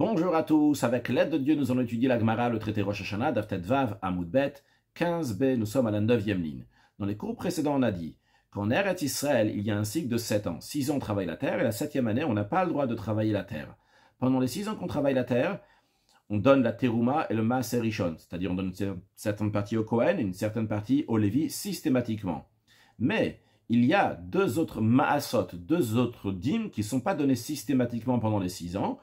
Bonjour à tous, avec l'aide de Dieu, nous allons étudier l'Agmara, le traité Rosh Hashanah, Daftet Vav, Bet, 15b, nous sommes à la 9e ligne. Dans les cours précédents, on a dit qu'en Eretz Israël, il y a un cycle de 7 ans. Six ans, on travaille la terre, et la 7e année, on n'a pas le droit de travailler la terre. Pendant les 6 ans qu'on travaille la terre, on donne la teruma et le maaserishon, c'est-à-dire on donne une certaine partie au Kohen et une certaine partie au Lévi systématiquement. Mais il y a deux autres maasot, deux autres dîmes qui ne sont pas donnés systématiquement pendant les 6 ans,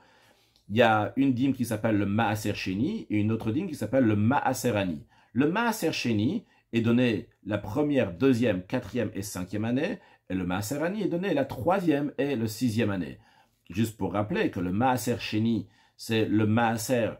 il y a une dîme qui s'appelle le Maaser Sheni et une autre dîme qui s'appelle le Maaser Ani. Le Maaser Sheni est donné la première, deuxième, quatrième et cinquième année, et le Maaser Ani est donné la troisième et le sixième année. Juste pour rappeler que le Maaser Sheni, c'est le Maaser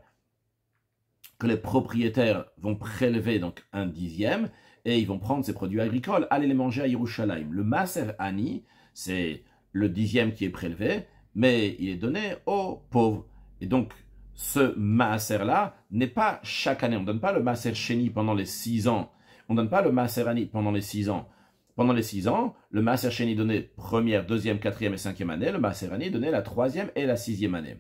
que les propriétaires vont prélever donc un dixième et ils vont prendre ces produits agricoles, aller les manger à Yerushalayim. Le Maaser Ani, c'est le dixième qui est prélevé, mais il est donné aux pauvres. Et donc, ce maaser-là n'est pas chaque année. On ne donne pas le maaser chéni pendant les six ans. On ne donne pas le maaser ani pendant les six ans. Pendant les six ans, le maaser chéni donnait première, deuxième, quatrième et cinquième année. Le maaser ani donnait la troisième et la sixième année.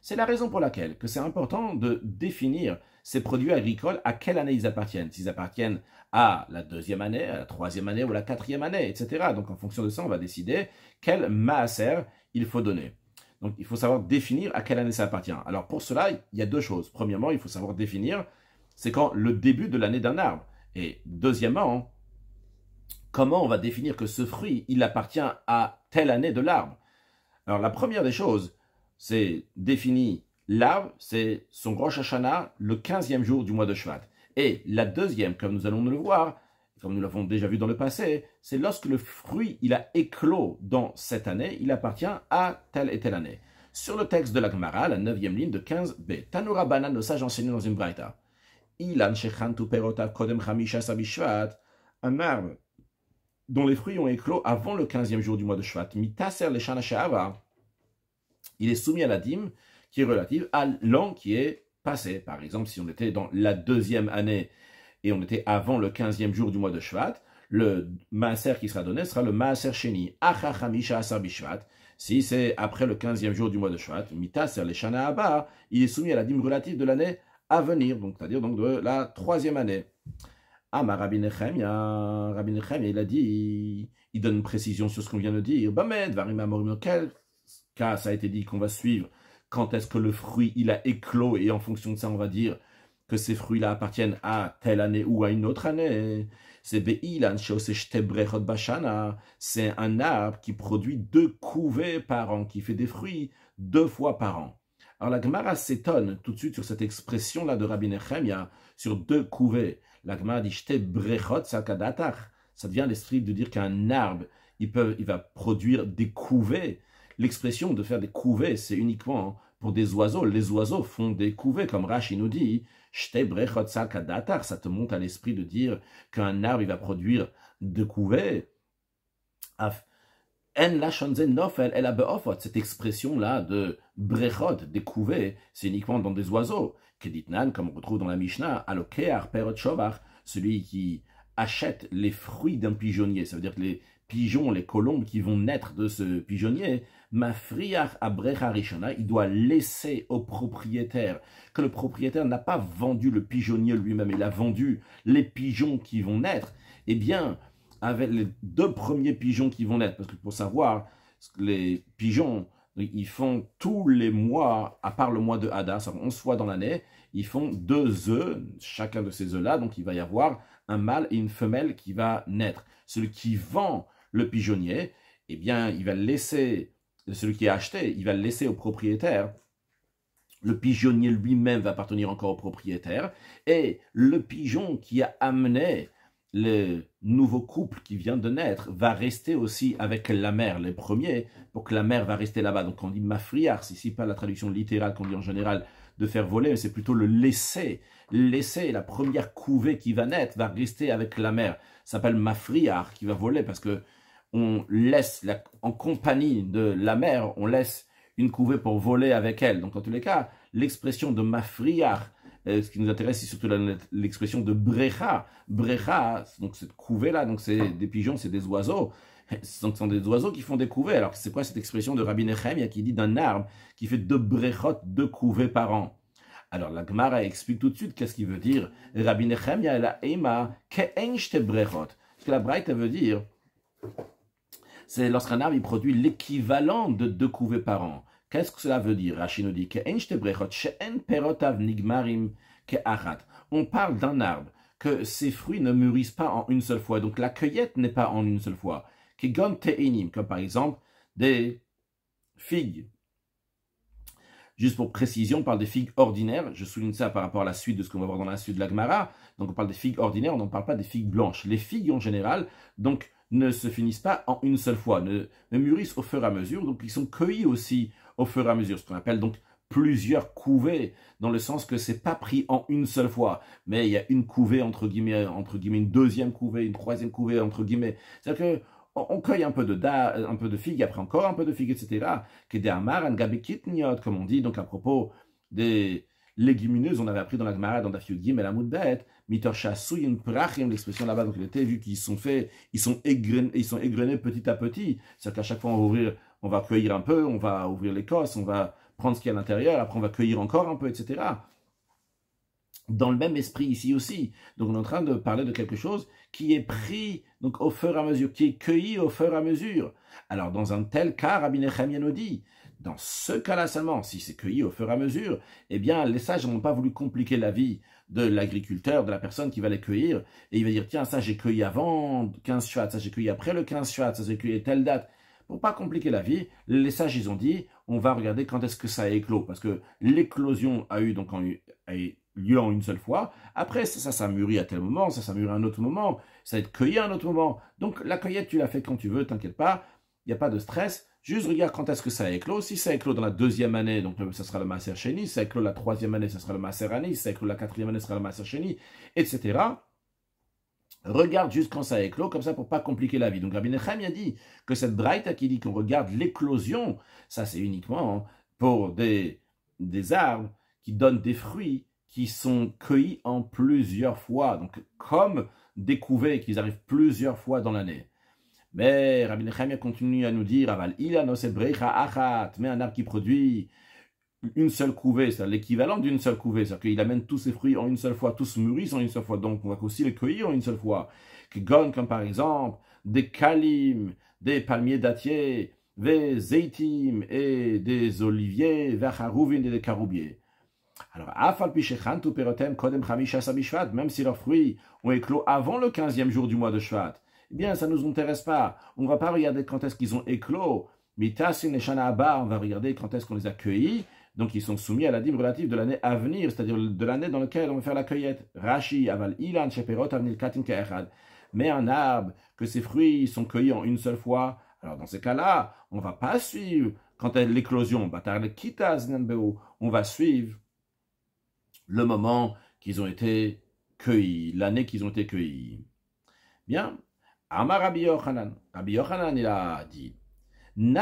C'est la raison pour laquelle que c'est important de définir ces produits agricoles à quelle année ils appartiennent. S'ils appartiennent à la deuxième année, à la troisième année ou à la quatrième année, etc. Donc en fonction de ça, on va décider quel maaser il faut donner. Donc, il faut savoir définir à quelle année ça appartient. Alors, pour cela, il y a deux choses. Premièrement, il faut savoir définir, c'est quand le début de l'année d'un arbre. Et deuxièmement, comment on va définir que ce fruit, il appartient à telle année de l'arbre Alors, la première des choses, c'est définir l'arbre, c'est son Rosh Hashanah, le 15e jour du mois de Shvat. Et la deuxième, comme nous allons le voir, comme nous l'avons déjà vu dans le passé, c'est lorsque le fruit il a éclos dans cette année, il appartient à telle et telle année. Sur le texte de la Gemara, la neuvième ligne de 15b, Tanura Banan, le sage enseigné dans une braïta. Ilan Shechantu Perota Kodem chamisha Sabishvat, un arbre dont les fruits ont éclos avant le 15e jour du mois de Shvat, Mitaser Leshana Shehava, il est soumis à la dîme qui est relative à l'an qui est passé. Par exemple, si on était dans la deuxième année et on était avant le 15e jour du mois de Shvat, le maaser qui sera donné sera le maaser sheni, Acha asar bishvat. Si c'est après le 15e jour du mois de Shvat, mitaser le shana il est soumis à la dîme relative de l'année à venir, donc c'est-à-dire donc de la troisième année. Ah, Rabbi Rabbi il a dit, il donne une précision sur ce qu'on vient de dire. Bamed, varim amorim quel cas ça a été dit qu'on va suivre quand est-ce que le fruit il a éclos et en fonction de ça on va dire que ces fruits-là appartiennent à telle année ou à une autre année. C'est C'est un arbre qui produit deux couvées par an, qui fait des fruits deux fois par an. Alors la Gemara s'étonne tout de suite sur cette expression-là de Rabbi Nechemia, sur deux couvées. La Gemara dit Ça devient l'esprit de dire qu'un arbre, il, peut, il va produire des couvées. L'expression de faire des couvées, c'est uniquement pour des oiseaux. Les oiseaux font des couvées, comme Rashi nous dit, ça te monte à l'esprit de dire qu'un arbre, il va produire des couvées. Cette expression-là de brechot, des couvées, c'est uniquement dans des oiseaux. comme on retrouve dans la Mishnah, celui qui achète les fruits d'un pigeonnier. Ça veut dire que les, pigeons, les colombes qui vont naître de ce pigeonnier, ma friar abrecha il doit laisser au propriétaire, que le propriétaire n'a pas vendu le pigeonnier lui-même, il a vendu les pigeons qui vont naître, eh bien, avec les deux premiers pigeons qui vont naître, parce que pour savoir, les pigeons, ils font tous les mois, à part le mois de Hadar, 11 fois dans l'année, ils font deux œufs, chacun de ces œufs-là, donc il va y avoir un mâle et une femelle qui va naître. Celui qui vend le pigeonnier, eh bien, il va laisser, celui qui a acheté, il va le laisser au propriétaire. Le pigeonnier lui-même va appartenir encore au propriétaire. Et le pigeon qui a amené le nouveau couple qui vient de naître va rester aussi avec la mère, les premiers, pour que la mère va rester là-bas. Donc on dit mafriar, c'est ici pas la traduction littérale qu'on dit en général de faire voler, mais c'est plutôt le laisser. Laisser, la première couvée qui va naître va rester avec la mère. Ça s'appelle mafriar, qui va voler, parce que on laisse, en compagnie de la mère, on laisse une couvée pour voler avec elle. Donc, en tous les cas, l'expression de mafriar, euh, ce qui nous intéresse, c'est surtout l'expression de brecha. Brecha, donc cette couvée-là, donc c'est des pigeons, c'est des oiseaux. Ce sont des oiseaux qui font des couvées. Alors, c'est quoi cette expression de Rabbi Nechemia qui dit d'un arbre qui fait deux brechot, deux couvées par an alors la Gemara explique tout de suite qu'est-ce qu'il veut dire. Rabbi Nechemia la ema ke brechot. Ce que la Braïta veut dire, c'est lorsqu'un arbre il produit l'équivalent de deux couvées par an. Qu'est-ce que cela veut dire Rachid nous dit On parle d'un arbre que ses fruits ne mûrissent pas en une seule fois, donc la cueillette n'est pas en une seule fois. Comme par exemple des figues. Juste pour précision, on parle des figues ordinaires. Je souligne ça par rapport à la suite de ce qu'on va voir dans la suite de la Gemara. Donc on parle des figues ordinaires, on ne parle pas des figues blanches. Les figues en général, donc ne se finissent pas en une seule fois, ne, mûrissent au fur et à mesure, donc ils sont cueillis aussi au fur et à mesure, ce qu'on appelle donc plusieurs couvées, dans le sens que n'est pas pris en une seule fois, mais il y a une couvée, entre guillemets, entre guillemets une deuxième couvée, une troisième couvée, entre guillemets. C'est-à-dire qu'on on, cueille un peu de da, un peu de figue, après encore un peu de figues, etc. Qui des amar, comme on dit, donc à propos des, légumineuses, on avait appris dans la Gemara, dans Dafyugim et la Moudbet, Mitor Shasuyin Prachim, l'expression là-bas, donc était vu qu'ils sont faits, ils sont égrenés, petit à petit. C'est-à-dire qu'à chaque fois, on va cueillir un peu, on va ouvrir l'écosse, on va prendre ce qu'il y a à l'intérieur, après on va cueillir encore un peu, etc. Dans le même esprit ici aussi. Donc on est en train de parler de quelque chose qui est pris donc au fur et à mesure, qui est cueilli au fur et à mesure. Alors dans un tel cas, Rabbi Nechemia nous dit, dans ce cas-là seulement, si c'est cueilli au fur et à mesure, eh bien, les sages n'ont pas voulu compliquer la vie de l'agriculteur, de la personne qui va les cueillir, et il va dire, tiens, ça j'ai cueilli avant 15 juin ça j'ai cueilli après le 15 juin ça j'ai cueilli telle date. Pour pas compliquer la vie, les sages, ils ont dit, on va regarder quand est-ce que ça a éclos, parce que l'éclosion a eu donc a lieu en une seule fois. Après, ça, ça, mûrit à tel moment, ça, ça mûrit à un autre moment, ça va être cueilli à un autre moment. Donc, la cueillette, tu la fais quand tu veux, t'inquiète pas, il n'y a pas de stress. Juste regarde quand est-ce que ça éclot. Si ça éclot dans la deuxième année, donc ça sera le Maser Sheni. Si ça éclot la troisième année, ça sera le Maser Ani. Si ça éclot la quatrième année, ça sera le Maser etc. Regarde juste quand ça éclot, comme ça pour pas compliquer la vie. Donc Rabbi Nechem a dit que cette braïta qui dit qu'on regarde l'éclosion, ça c'est uniquement pour des, des arbres qui donnent des fruits qui sont cueillis en plusieurs fois. Donc comme découvert qu'ils arrivent plusieurs fois dans l'année. Mais Rabbi Nechemia continue à nous dire Aval achat, mais un arbre qui produit une seule couvée, c'est l'équivalent d'une seule couvée, c'est-à-dire qu'il amène tous ses fruits en une seule fois, tous mûris en une seule fois, donc on va aussi les cueillir en une seule fois. qui gonne comme par exemple des calim, des palmiers dattiers, des zeytim et des oliviers, et des caroubiers. Alors, kodem même si leurs fruits ont éclos avant le 15e jour du mois de Shvat eh bien, ça ne nous intéresse pas. On ne va pas regarder quand est-ce qu'ils ont éclos. on va regarder quand est-ce qu'on les a cueillis. Donc, ils sont soumis à la dîme relative de l'année à venir, c'est-à-dire de l'année dans laquelle on va faire la cueillette. Rashi, Aval, Ilan, Sheperot, Avnil, Katin, Mais un arbre que ses fruits sont cueillis en une seule fois, alors dans ces cas-là, on ne va pas suivre quand est l'éclosion. On va suivre le moment qu'ils ont été cueillis, l'année qu'ils ont été cueillis. Bien, Amar il a dit Le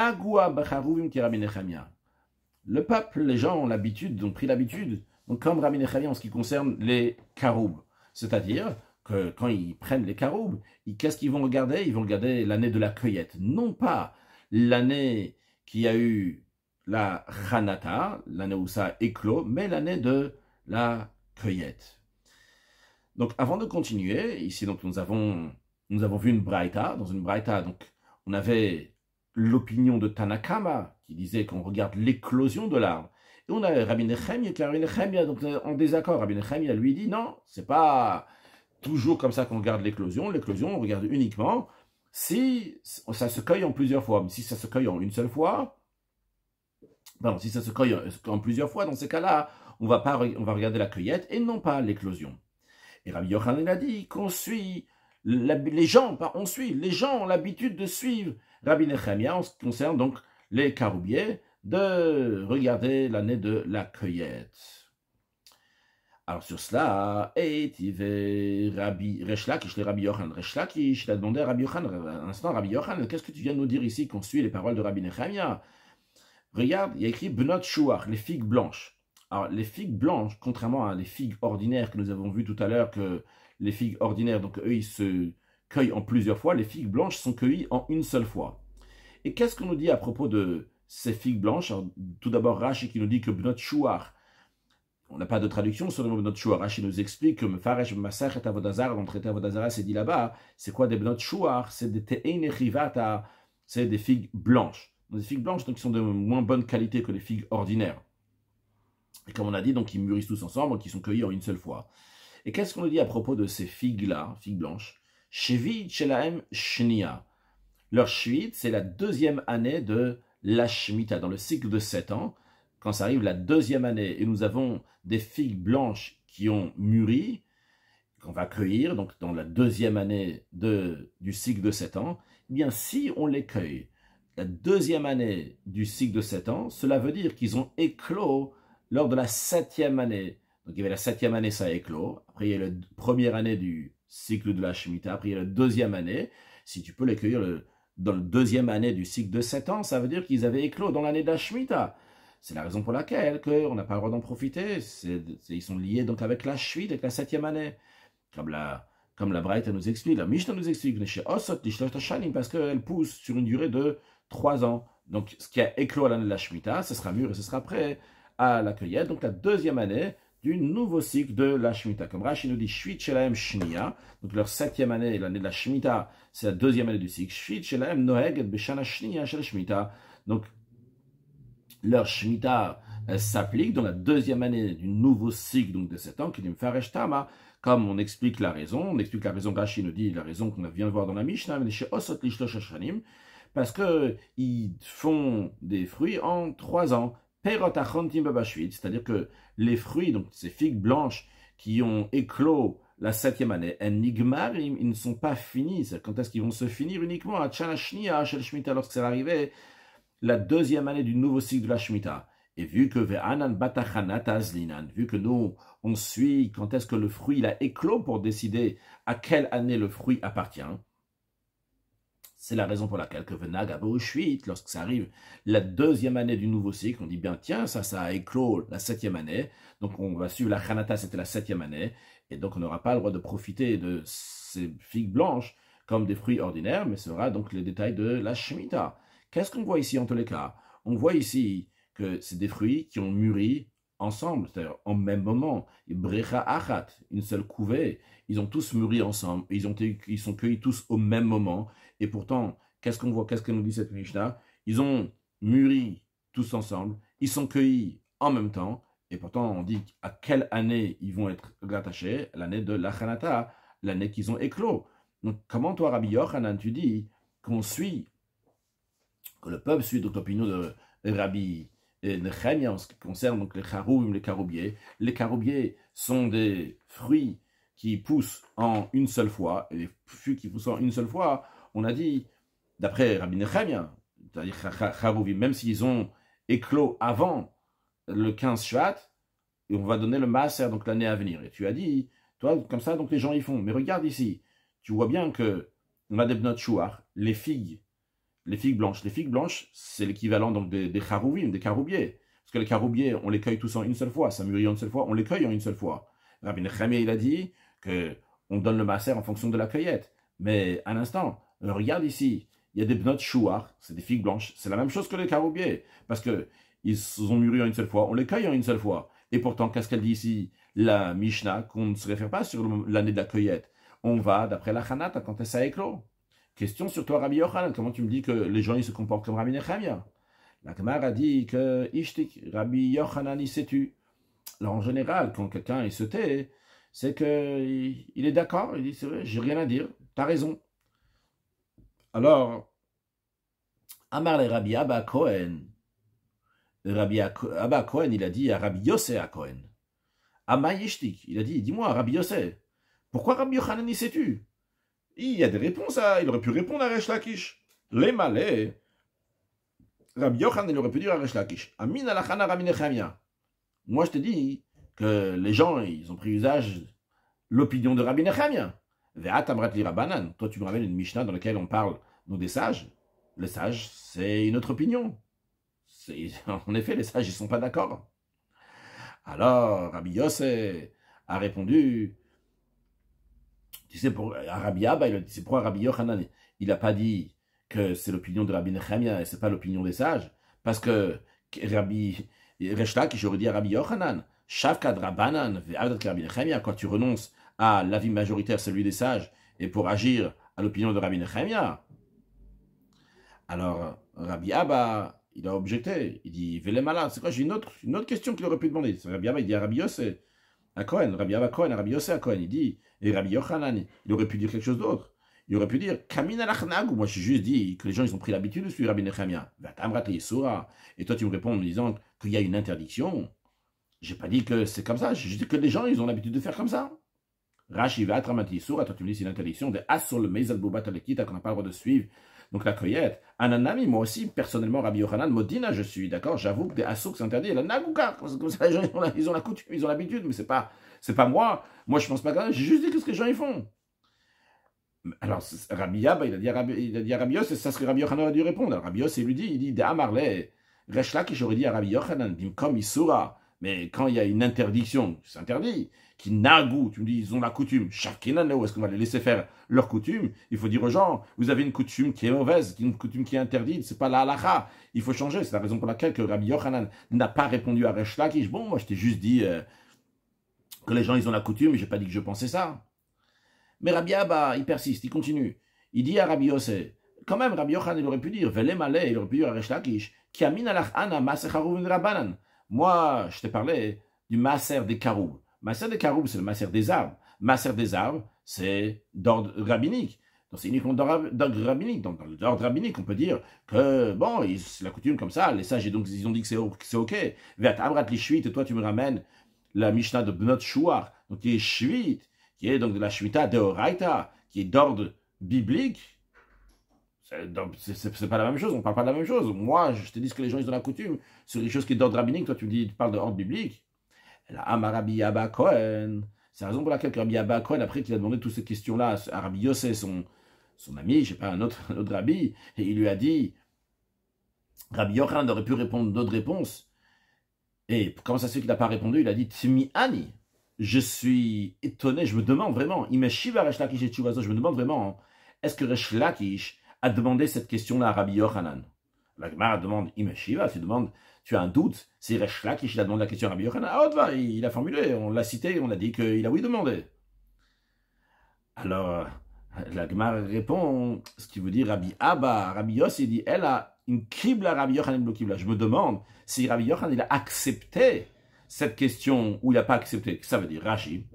peuple, les gens ont l'habitude, ont pris l'habitude, comme Rabbi en ce qui concerne les caroubes. C'est-à-dire que quand ils prennent les caroubes, qu'est-ce qu'ils vont regarder Ils vont regarder l'année de la cueillette, non pas l'année qui a eu la Hanata, l'année où ça éclot, mais l'année de la cueillette. Donc avant de continuer, ici donc nous avons nous avons vu une braïta. Dans une braïta, donc, on avait l'opinion de Tanakama qui disait qu'on regarde l'éclosion de l'arbre. Et on a Rabbi Nechemia, qui Rabbi donc euh, en désaccord. Rabbi Nechemia lui dit non, c'est pas toujours comme ça qu'on regarde l'éclosion. L'éclosion, on regarde uniquement si ça se cueille en plusieurs fois. Mais si ça se cueille en une seule fois, pardon, si ça se cueille euh, en plusieurs fois, dans ces cas-là, on va pas, on va regarder la cueillette et non pas l'éclosion. Et Rabbi Yochanan a dit qu'on suit les gens, on suit, les gens ont l'habitude de suivre Rabbi Nechemia en ce qui concerne donc les caroubiers, de regarder l'année de la cueillette. Alors sur cela, et Rabbi y le Rabbi Yohan Reshlakish, il a demandé à Rabbi Yohan, un instant, Rabbi Yohan, qu'est-ce que tu viens de nous dire ici qu'on suit les paroles de Rabbi Nechemia Regarde, il y a écrit Benot Shuach, les figues blanches. Alors les figues blanches, contrairement à les figues ordinaires que nous avons vues tout à l'heure que les figues ordinaires, donc eux, ils se cueillent en plusieurs fois. Les figues blanches sont cueillies en une seule fois. Et qu'est-ce qu'on nous dit à propos de ces figues blanches Tout d'abord, Rachi qui nous dit que Bnot on n'a pas de traduction sur le mot Bnot nous explique que faresh Masach et Avodazar, l'entrée Avodazar, c'est dit là-bas, c'est quoi des Bnot C'est des Te'ein Rivata, c'est des figues blanches. Des figues blanches donc, qui sont de moins bonne qualité que les figues ordinaires. Et comme on a dit, donc ils mûrissent tous ensemble, qui sont cueillis en une seule fois. Et qu'est-ce qu'on nous dit à propos de ces figues-là, figues blanches Shnia. Leur Shvit, c'est la deuxième année de la Shemitah, dans le cycle de sept ans, quand ça arrive la deuxième année, et nous avons des figues blanches qui ont mûri, qu'on va cueillir, donc dans la deuxième année de, du cycle de 7 ans, eh bien si on les cueille la deuxième année du cycle de sept ans, cela veut dire qu'ils ont éclos lors de la septième année. Donc il y avait la septième année, ça éclos. Après, il y a la première année du cycle de la Shemitah. Après, il y a la deuxième année. Si tu peux les cueillir le, dans la deuxième année du cycle de sept ans, ça veut dire qu'ils avaient éclos dans l'année de la Shemitah. C'est la raison pour laquelle on n'a pas le droit d'en profiter. ils sont liés donc avec la Shemitah, avec la septième année. Comme la, comme la Braïta nous explique, la Mishnah nous explique, parce qu'elle pousse sur une durée de trois ans. Donc, ce qui a éclos à l'année de la Shemitah, ce sera mûr et ce sera prêt à l'accueillir. Donc, la deuxième année, du nouveau cycle de la Shemitah. Comme Rashi nous dit, Shvit Shelaem Shnia, donc leur septième année, l'année de la Shemitah, c'est la deuxième année du cycle. Shvit Shelaem Noeg et Beshana Shnia Shel Shemitah. Donc, leur Shemitah euh, s'applique dans la deuxième année du nouveau cycle, donc de sept ans, qui dit, « Faresh Tama. Comme on explique la raison, on explique la raison, Rashi nous dit la raison qu'on vient de voir dans la Mishnah, mais chez parce qu'ils font des fruits en trois ans c'est-à-dire que les fruits, donc ces figues blanches qui ont éclos la septième année, Enigmar, ils ne sont pas finis. Quand est-ce qu'ils vont se finir Uniquement à à à shmita lorsque c'est arrivé, la deuxième année du nouveau cycle de la Shemitah. Et vu que vu que nous, on suit quand est-ce que le fruit il a éclos pour décider à quelle année le fruit appartient, c'est la raison pour laquelle que Venag à lorsque ça arrive la deuxième année du nouveau cycle, on dit bien tiens, ça, ça a éclos la septième année, donc on va suivre la Hanata, c'était la septième année, et donc on n'aura pas le droit de profiter de ces figues blanches comme des fruits ordinaires, mais ce sera donc le détail de la Shemitah. Qu'est-ce qu'on voit ici en tous les cas On voit ici que c'est des fruits qui ont mûri ensemble, c'est-à-dire en même moment. Brecha achat, une seule couvée. Ils ont tous mûri ensemble. Ils, ont, ils sont cueillis tous au même moment. Et pourtant, qu'est-ce qu'on voit Qu'est-ce que nous dit cette Mishnah Ils ont mûri tous ensemble, ils sont cueillis en même temps, et pourtant on dit à quelle année ils vont être rattachés L'année de l'Achanata, l'année qu'ils ont éclos. Donc comment toi, Rabbi Yochanan, tu dis qu'on suit, que le peuple suit donc l'opinion de Rabbi euh, Nechemia en ce qui concerne donc les charoum, les caroubiers. Les caroubiers sont des fruits qui poussent en une seule fois, et les fruits qui poussent en une seule fois, on a dit, d'après Rabbi Nechemia, c'est-à-dire même s'ils ont éclos avant le 15 shvat, on va donner le Maaser, donc l'année à venir. Et tu as dit, toi, comme ça, donc les gens y font. Mais regarde ici, tu vois bien que on a les figues, les figues blanches. Les figues blanches, c'est l'équivalent donc des, des des caroubiers. Parce que les caroubiers, on les cueille tous en une seule fois, ça mûrit en une seule fois, on les cueille en une seule fois. Rabbi Nechemia, il a dit que on donne le Maaser en fonction de la cueillette. Mais à l'instant, regarde ici, il y a des notes chouar, c'est des figues blanches, c'est la même chose que les caroubiers, parce qu'ils ils sont mûris en une seule fois, on les cueille en une seule fois. Et pourtant, qu'est-ce qu'elle dit ici La Mishnah, qu'on ne se réfère pas sur l'année de la cueillette. On va d'après la Hanata quand elle ça éclos. Question sur toi, Rabbi Yochanan, comment tu me dis que les gens ils se comportent comme Rabbi Nechamia La Gemara dit que Ishtik, Rabbi Yochanan, il s'est tu. Alors en général, quand quelqu'un il se tait, c'est que il, est d'accord, il dit c'est vrai, j'ai rien à dire, t'as raison. Alors, Amar le Rabbi Abba Cohen, Rabbi Abba Cohen, il a dit à Rabbi Yossé à Cohen, Ama Yishtik, il a dit, dis-moi, Rabbi Yossé, pourquoi Rabbi Yochanan y sais-tu Il y a des réponses à, il aurait pu répondre à Resh Lakish. Les malais, Rabbi Yochanan, il aurait pu dire à Resh Lakish, Amin alachana Rabbi Nechamia. Moi, je te dis que les gens, ils ont pris usage l'opinion de Rabbi Nechamia. Toi, tu me ramènes une Mishnah dans laquelle on parle, des sages. Les sages, c'est une autre opinion. En effet, les sages, ils ne sont pas d'accord. Alors, Rabbi Yossé a répondu, tu sais, pour Rabbi Abba, c'est pourquoi Rabbi Yochanan, il n'a pas dit que c'est l'opinion de Rabbi Nechemia et ce n'est pas l'opinion des sages, parce que Rabbi Reshla, qui j'aurais dit à Rabbi Yochanan, Drabanan, quand tu renonces à l'avis majoritaire, celui des sages, et pour agir à l'opinion de Rabbi Nechemia. Alors, Rabbi Abba, il a objecté. Il dit, malade. c'est quoi J'ai une autre, une autre question qu'il aurait pu demander. Rabbi Abba, il dit à Rabbi Yossé, à Cohen, Rabbi Abba Cohen, à Rabbi Yossé à Cohen. Il dit, et Rabbi Yochanan, il aurait pu dire quelque chose d'autre. Il aurait pu dire, Kamin al moi j'ai juste dit que les gens, ils ont pris l'habitude de suivre Rabbi Nechemia. Hein. Et toi, tu me réponds en me disant qu'il y a une interdiction. J'ai pas dit que c'est comme ça, Je dis que les gens, ils ont l'habitude de faire comme ça. Rachiva, Tramatisour, toi tu me dis c'est une interdiction de Asol Meizal Boubat Alekita qu'on n'a pas le droit de suivre. Donc la cueillette. Ananami, moi aussi, personnellement, Rabbi Yohanan, Modina, je suis d'accord, j'avoue que des Assouk c'est interdit. La Nagouka, comme ça, ils ont, la, coutume, ils ont l'habitude, mais c'est pas, pas moi. Moi, je ne pense pas que j'ai juste dit qu'est-ce que les gens ils font. Alors, Rabbi Yab, il a dit à Rabbi, il a dit Rabbi c'est ça ce que Rabbi Yohanan a dû répondre. Alors, Rabbi Yos, il lui dit, il dit, Da'amarle, Reshla, qui j'aurais dit à Rabbi Yohanan, comme Isura, mais quand il y a une interdiction, c'est interdit, qui n'a goût, tu me dis, ils ont la coutume, chacun où est-ce qu'on va les laisser faire leur coutume Il faut dire aux gens, vous avez une coutume qui est mauvaise, une coutume qui est interdite, c'est pas la halakha, il faut changer. C'est la raison pour laquelle que Rabbi Yochanan n'a pas répondu à Resh Bon, moi je t'ai juste dit euh, que les gens, ils ont la coutume, j'ai pas dit que je pensais ça. Mais Rabbi Abba, il persiste, il continue. Il dit à Rabbi quand même, Rabbi Yochanan, il aurait pu dire, il aurait pu dire à Resh Lakish, Kiamin alach ana rabanan. Moi, je te parlais du masser des Le Masser des caroubes, c'est le masser des arbres. Masser des arbres, c'est d'ordre rabbinique. Donc C'est uniquement d'ordre rabbinique. Donc, dans l'ordre rabbinique, on peut dire que, bon, c'est la coutume comme ça, les sages, donc, ils ont dit que c'est OK. Vert, abrat les et toi, tu me ramènes la Mishnah de benot Shuar, donc qui est Shuit, qui est donc de la Shmita de Horaita, qui est d'ordre biblique, euh, c'est pas la même chose, on parle pas de la même chose. Moi, je te dis ce que les gens ils ont la coutume sur les choses qui est d'ordre rabbinique, toi tu me dis, tu parles d'ordre biblique. La Amarabi C'est la raison pour laquelle Rabbi Abba après qu'il a demandé toutes ces questions-là à Rabbi Yossé, son, son ami, je sais pas, un autre, rabbi, et il lui a dit, Rabbi Yochanan aurait pu répondre d'autres réponses. Et comment ça se fait qu'il n'a pas répondu Il a dit, Timi Ani. Je suis étonné, je me demande vraiment, je me demande vraiment, hein, est-ce que Rashlakish, a demandé cette question-là à Rabbi Yochanan La Gemara demande Imeshiva, tu demandes, tu as un doute, c'est Lakish qui a demandé la question à Rabbi Yochanan. Ah, il a formulé, on l'a cité, on a dit qu'il a oui demandé. Alors, euh, la Gemara répond, ce qui veut dire Rabbi Abba, Rabbi Yos, il dit, elle a une Rabbi Yochanan Je me demande si Rabbi Yochanan, il a accepté cette question ou il n'a pas accepté. Ça veut dire Rashi.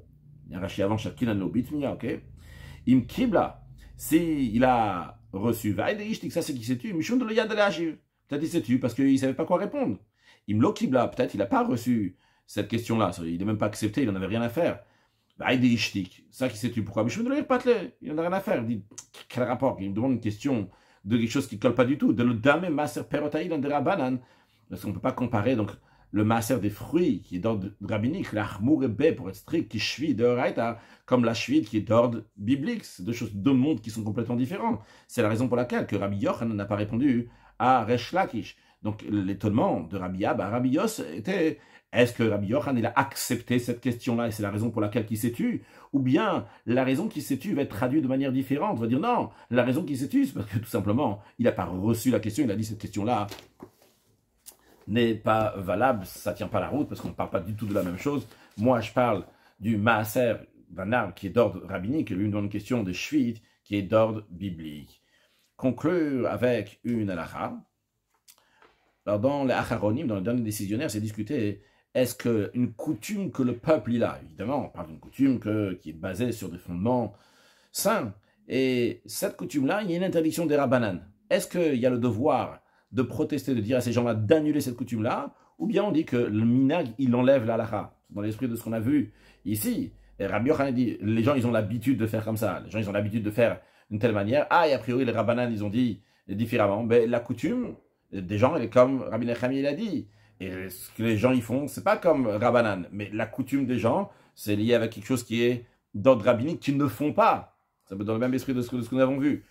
Rashi avant no bitmia, ok Im kibla s'il a reçu Vaïdeishtik, ça c'est qu'il s'est tué, Mishum de e. Peut-être il s'est tué parce qu'il ne savait pas quoi répondre. Il Imlo Kibla, peut-être il n'a pas reçu cette question-là. Il n'a même pas accepté, il n'en avait rien à faire. Vaïdeishtik, ça qui s'est tué, pourquoi Mishum de Il n'en a rien à faire. Il dit, quel rapport Il me demande une question de quelque chose qui ne colle pas du tout. De le Dame Maser Perotaïd en banane. Parce qu'on ne peut pas comparer, donc le masser des fruits qui est d'ordre rabbinique, la bé pour être strict, qui cheville de raïta, comme la cheville qui est d'ordre biblique. C'est deux choses, deux mondes qui sont complètement différents. C'est la raison pour laquelle que Rabbi Yochanan n'a pas répondu à Resh Donc l'étonnement de Rabbi Abba, Rabbi Yos était est-ce que Rabbi Yochanan a accepté cette question-là et c'est la raison pour laquelle il s'est tué Ou bien la raison qui s'est tue va être traduite de manière différente, va dire non, la raison qui s'est tu c'est parce que tout simplement il n'a pas reçu la question, il a dit cette question-là n'est pas valable, ça tient pas la route, parce qu'on ne parle pas du tout de la même chose. Moi, je parle du Maaser d'un qui est d'ordre rabbinique, et lui, une question de Shvit, qui est d'ordre biblique. Conclure avec une halakha. Alors, dans les acharonymes, dans le dernier décisionnaires, c'est discuté est-ce qu'une coutume que le peuple il a Évidemment, on parle d'une coutume que, qui est basée sur des fondements sains. Et cette coutume-là, il y a une interdiction des rabbanan. Est-ce qu'il y a le devoir de protester, de dire à ces gens-là d'annuler cette coutume-là, ou bien on dit que le minag, il enlève l'alaha, dans l'esprit de ce qu'on a vu ici. Et Rabbi dit, les gens, ils ont l'habitude de faire comme ça, les gens, ils ont l'habitude de faire d'une telle manière. Ah, et a priori, les rabbanan, ils ont dit différemment, mais la coutume des gens, elle est comme Rabbi Nechami a dit. Et ce que les gens y font, c'est pas comme Rabbanan, mais la coutume des gens, c'est lié avec quelque chose qui est d'ordre rabbinique qu'ils ne font pas. Ça peut dans le même esprit de ce que nous avons vu.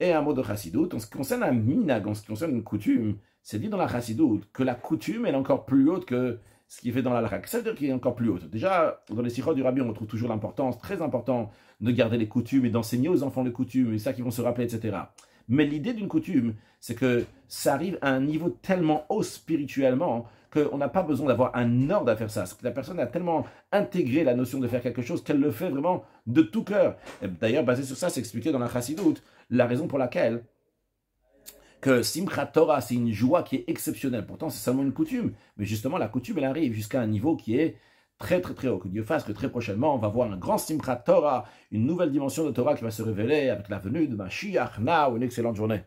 Et un mot de chassidoute, en ce qui concerne un minag, en ce qui concerne une coutume, c'est dit dans la chassidoute que la coutume, est encore plus haute que ce qui est fait dans l'alrak. Ça veut dire qu'il est encore plus haute. Déjà, dans les sirots du rabbi, on retrouve toujours l'importance, très important, de garder les coutumes et d'enseigner aux enfants les coutumes, et ça qu'ils vont se rappeler, etc. Mais l'idée d'une coutume, c'est que ça arrive à un niveau tellement haut spirituellement qu'on n'a pas besoin d'avoir un ordre à faire ça. Que la personne a tellement intégré la notion de faire quelque chose qu'elle le fait vraiment de tout cœur. D'ailleurs, basé sur ça, c'est expliqué dans la chassidoute la raison pour laquelle que Simchat Torah, c'est une joie qui est exceptionnelle. Pourtant, c'est seulement une coutume. Mais justement, la coutume, elle arrive jusqu'à un niveau qui est très, très, très haut. Que Dieu fasse que très prochainement, on va voir un grand Simchat Torah, une nouvelle dimension de Torah qui va se révéler avec la venue de Mashiach. Now, une excellente journée.